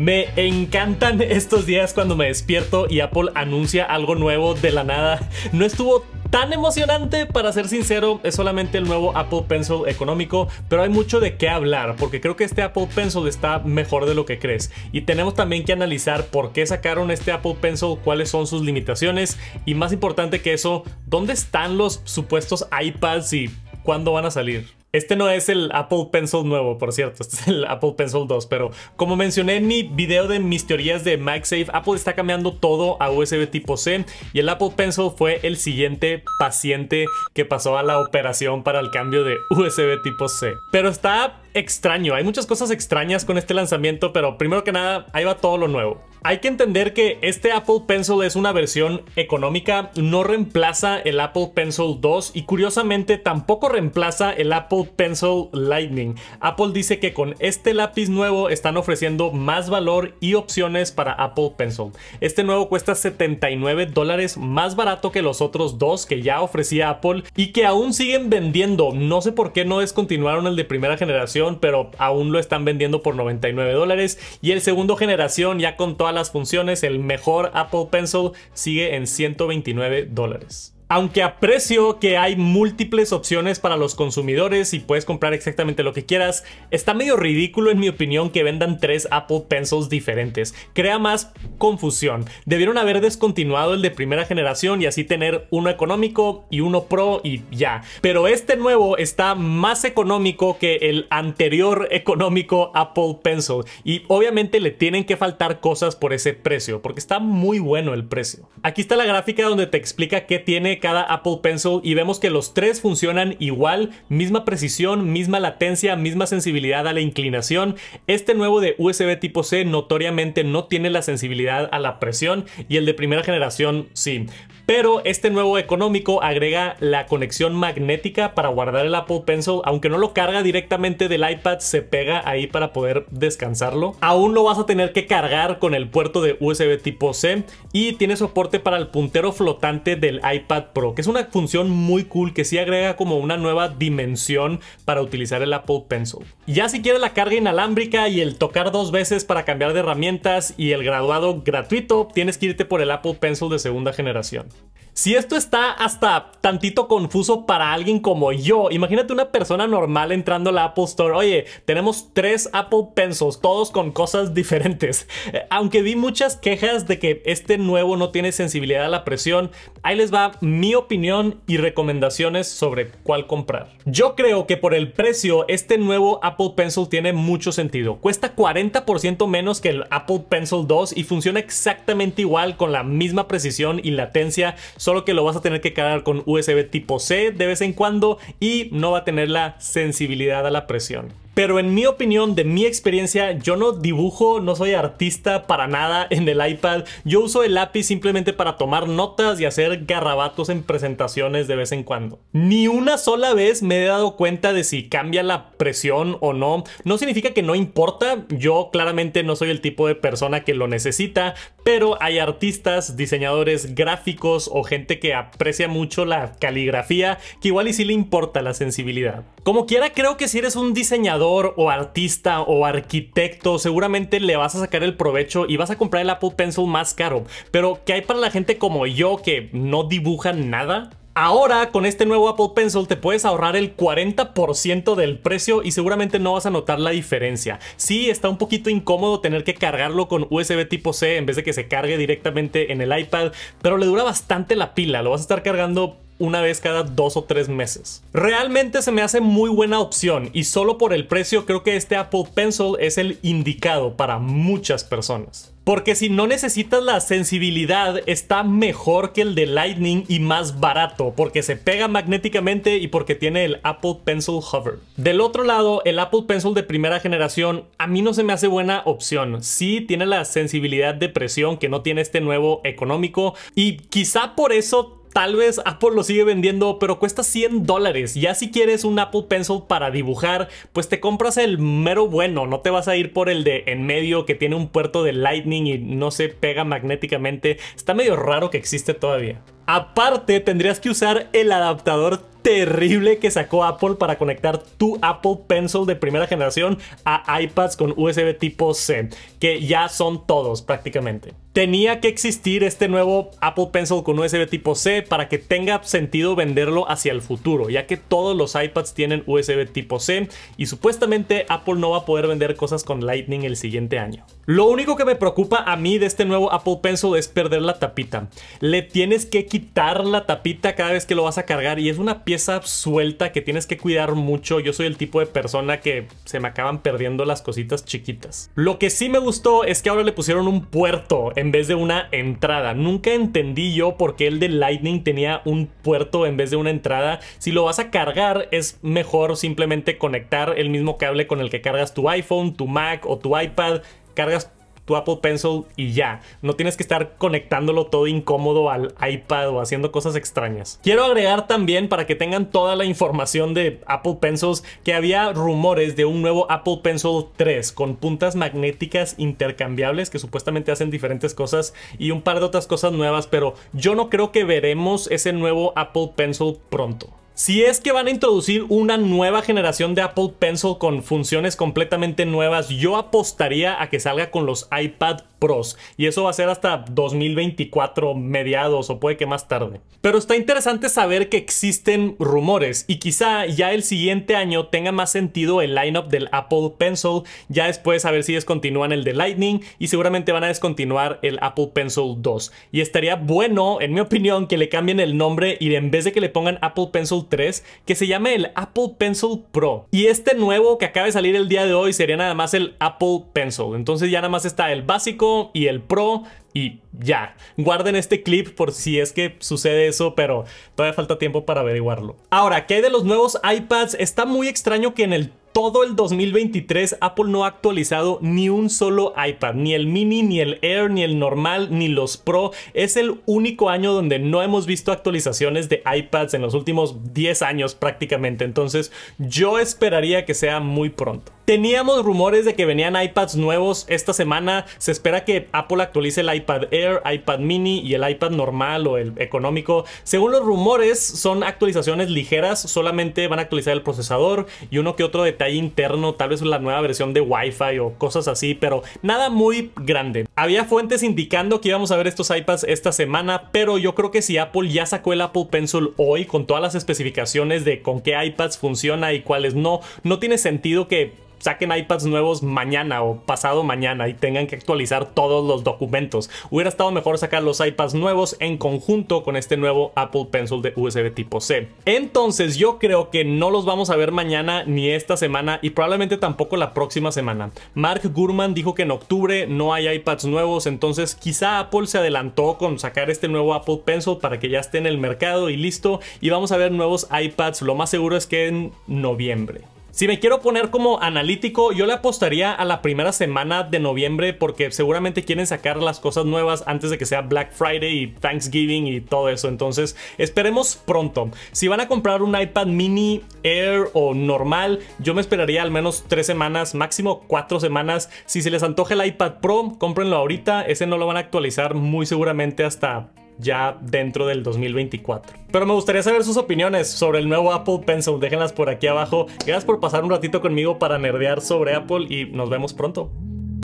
Me encantan estos días cuando me despierto y Apple anuncia algo nuevo de la nada. No estuvo tan emocionante, para ser sincero, es solamente el nuevo Apple Pencil económico, pero hay mucho de qué hablar, porque creo que este Apple Pencil está mejor de lo que crees. Y tenemos también que analizar por qué sacaron este Apple Pencil, cuáles son sus limitaciones, y más importante que eso, ¿dónde están los supuestos iPads y cuándo van a salir? Este no es el Apple Pencil nuevo, por cierto, este es el Apple Pencil 2, pero como mencioné en mi video de mis teorías de MagSafe, Apple está cambiando todo a USB tipo C y el Apple Pencil fue el siguiente paciente que pasó a la operación para el cambio de USB tipo C. Pero está extraño, hay muchas cosas extrañas con este lanzamiento, pero primero que nada, ahí va todo lo nuevo. Hay que entender que este Apple Pencil es una versión económica, no reemplaza el Apple Pencil 2 y curiosamente tampoco reemplaza el Apple Pencil Lightning. Apple dice que con este lápiz nuevo están ofreciendo más valor y opciones para Apple Pencil. Este nuevo cuesta 79 dólares más barato que los otros dos que ya ofrecía Apple y que aún siguen vendiendo. No sé por qué no descontinuaron el de primera generación, pero aún lo están vendiendo por 99 dólares y el segundo generación ya con toda las funciones, el mejor Apple Pencil sigue en 129 dólares. Aunque aprecio que hay múltiples opciones para los consumidores y puedes comprar exactamente lo que quieras, está medio ridículo en mi opinión que vendan tres Apple Pencils diferentes. Crea más confusión. Debieron haber descontinuado el de primera generación y así tener uno económico y uno pro y ya. Pero este nuevo está más económico que el anterior económico Apple Pencil y obviamente le tienen que faltar cosas por ese precio porque está muy bueno el precio. Aquí está la gráfica donde te explica qué tiene cada Apple Pencil y vemos que los tres funcionan igual, misma precisión, misma latencia, misma sensibilidad a la inclinación. Este nuevo de USB tipo C notoriamente no tiene la sensibilidad a la presión y el de primera generación sí. Pero este nuevo económico agrega la conexión magnética para guardar el Apple Pencil. Aunque no lo carga directamente del iPad, se pega ahí para poder descansarlo. Aún lo vas a tener que cargar con el puerto de USB tipo C y tiene soporte para el puntero flotante del iPad Pro, que es una función muy cool que sí agrega como una nueva dimensión para utilizar el Apple Pencil. Ya si quieres la carga inalámbrica y el tocar dos veces para cambiar de herramientas y el graduado gratuito, tienes que irte por el Apple Pencil de segunda generación. Si esto está hasta tantito confuso para alguien como yo, imagínate una persona normal entrando a la Apple Store. Oye, tenemos tres Apple Pencils, todos con cosas diferentes. Eh, aunque vi muchas quejas de que este nuevo no tiene sensibilidad a la presión, ahí les va mi opinión y recomendaciones sobre cuál comprar. Yo creo que por el precio, este nuevo Apple Pencil tiene mucho sentido. Cuesta 40% menos que el Apple Pencil 2 y funciona exactamente igual con la misma precisión y latencia solo que lo vas a tener que cargar con USB tipo C de vez en cuando y no va a tener la sensibilidad a la presión. Pero en mi opinión, de mi experiencia, yo no dibujo, no soy artista para nada en el iPad. Yo uso el lápiz simplemente para tomar notas y hacer garrabatos en presentaciones de vez en cuando. Ni una sola vez me he dado cuenta de si cambia la presión o no. No significa que no importa, yo claramente no soy el tipo de persona que lo necesita, pero hay artistas, diseñadores gráficos o gente que aprecia mucho la caligrafía que igual y sí le importa la sensibilidad. Como quiera, creo que si eres un diseñador o artista o arquitecto, seguramente le vas a sacar el provecho y vas a comprar el Apple Pencil más caro. Pero, ¿qué hay para la gente como yo que no dibuja nada? Ahora con este nuevo Apple Pencil te puedes ahorrar el 40% del precio y seguramente no vas a notar la diferencia. Sí, está un poquito incómodo tener que cargarlo con USB tipo C en vez de que se cargue directamente en el iPad, pero le dura bastante la pila, lo vas a estar cargando una vez cada dos o tres meses. Realmente se me hace muy buena opción y solo por el precio creo que este Apple Pencil es el indicado para muchas personas. Porque si no necesitas la sensibilidad, está mejor que el de Lightning y más barato, porque se pega magnéticamente y porque tiene el Apple Pencil Hover. Del otro lado, el Apple Pencil de primera generación a mí no se me hace buena opción. Sí tiene la sensibilidad de presión que no tiene este nuevo económico y quizá por eso Tal vez Apple lo sigue vendiendo, pero cuesta 100 dólares. Ya si quieres un Apple Pencil para dibujar, pues te compras el mero bueno. No te vas a ir por el de en medio que tiene un puerto de Lightning y no se pega magnéticamente. Está medio raro que existe todavía. Aparte, tendrías que usar el adaptador terrible que sacó Apple para conectar tu Apple Pencil de primera generación a iPads con USB tipo C, que ya son todos prácticamente. Tenía que existir este nuevo Apple Pencil con USB tipo C para que tenga sentido venderlo hacia el futuro, ya que todos los iPads tienen USB tipo C y supuestamente Apple no va a poder vender cosas con Lightning el siguiente año. Lo único que me preocupa a mí de este nuevo Apple Pencil es perder la tapita. Le tienes que quitar quitar la tapita cada vez que lo vas a cargar y es una pieza suelta que tienes que cuidar mucho. Yo soy el tipo de persona que se me acaban perdiendo las cositas chiquitas. Lo que sí me gustó es que ahora le pusieron un puerto en vez de una entrada. Nunca entendí yo por qué el de Lightning tenía un puerto en vez de una entrada. Si lo vas a cargar es mejor simplemente conectar el mismo cable con el que cargas tu iPhone, tu Mac o tu iPad. Cargas tu Apple Pencil y ya. No tienes que estar conectándolo todo incómodo al iPad o haciendo cosas extrañas. Quiero agregar también para que tengan toda la información de Apple Pencils que había rumores de un nuevo Apple Pencil 3 con puntas magnéticas intercambiables que supuestamente hacen diferentes cosas y un par de otras cosas nuevas, pero yo no creo que veremos ese nuevo Apple Pencil pronto. Si es que van a introducir una nueva generación de Apple Pencil con funciones completamente nuevas, yo apostaría a que salga con los iPad Pros. Y eso va a ser hasta 2024 mediados o puede que más tarde. Pero está interesante saber que existen rumores y quizá ya el siguiente año tenga más sentido el lineup del Apple Pencil. Ya después a ver si descontinúan el de Lightning y seguramente van a descontinuar el Apple Pencil 2. Y estaría bueno, en mi opinión, que le cambien el nombre y en vez de que le pongan Apple Pencil 3, que se llame el Apple Pencil Pro. Y este nuevo que acaba de salir el día de hoy sería nada más el Apple Pencil. Entonces ya nada más está el básico y el Pro y ya. Guarden este clip por si es que sucede eso, pero todavía falta tiempo para averiguarlo. Ahora, ¿qué hay de los nuevos iPads? Está muy extraño que en el todo el 2023 Apple no ha actualizado ni un solo iPad, ni el mini, ni el Air, ni el normal, ni los Pro. Es el único año donde no hemos visto actualizaciones de iPads en los últimos 10 años prácticamente. Entonces yo esperaría que sea muy pronto. Teníamos rumores de que venían iPads nuevos esta semana. Se espera que Apple actualice el iPad Air, iPad mini y el iPad normal o el económico. Según los rumores, son actualizaciones ligeras. Solamente van a actualizar el procesador y uno que otro detalle interno. Tal vez la nueva versión de Wi-Fi o cosas así. Pero nada muy grande. Había fuentes indicando que íbamos a ver estos iPads esta semana, pero yo creo que si Apple ya sacó el Apple Pencil hoy con todas las especificaciones de con qué iPads funciona y cuáles no, no tiene sentido que saquen iPads nuevos mañana o pasado mañana y tengan que actualizar todos los documentos. Hubiera estado mejor sacar los iPads nuevos en conjunto con este nuevo Apple Pencil de USB tipo C. Entonces yo creo que no los vamos a ver mañana ni esta semana y probablemente tampoco la próxima semana. Mark Gurman dijo que en octubre no hay iPads nuevos, entonces quizá Apple se adelantó con sacar este nuevo Apple Pencil para que ya esté en el mercado y listo, y vamos a ver nuevos iPads, lo más seguro es que en noviembre. Si me quiero poner como analítico, yo le apostaría a la primera semana de noviembre porque seguramente quieren sacar las cosas nuevas antes de que sea Black Friday y Thanksgiving y todo eso. Entonces, esperemos pronto. Si van a comprar un iPad mini, Air o normal, yo me esperaría al menos tres semanas, máximo cuatro semanas. Si se les antoja el iPad Pro, cómprenlo ahorita. Ese no lo van a actualizar muy seguramente hasta ya dentro del 2024. Pero me gustaría saber sus opiniones sobre el nuevo Apple Pencil, déjenlas por aquí abajo. Gracias por pasar un ratito conmigo para nerdear sobre Apple y nos vemos pronto.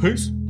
Peace.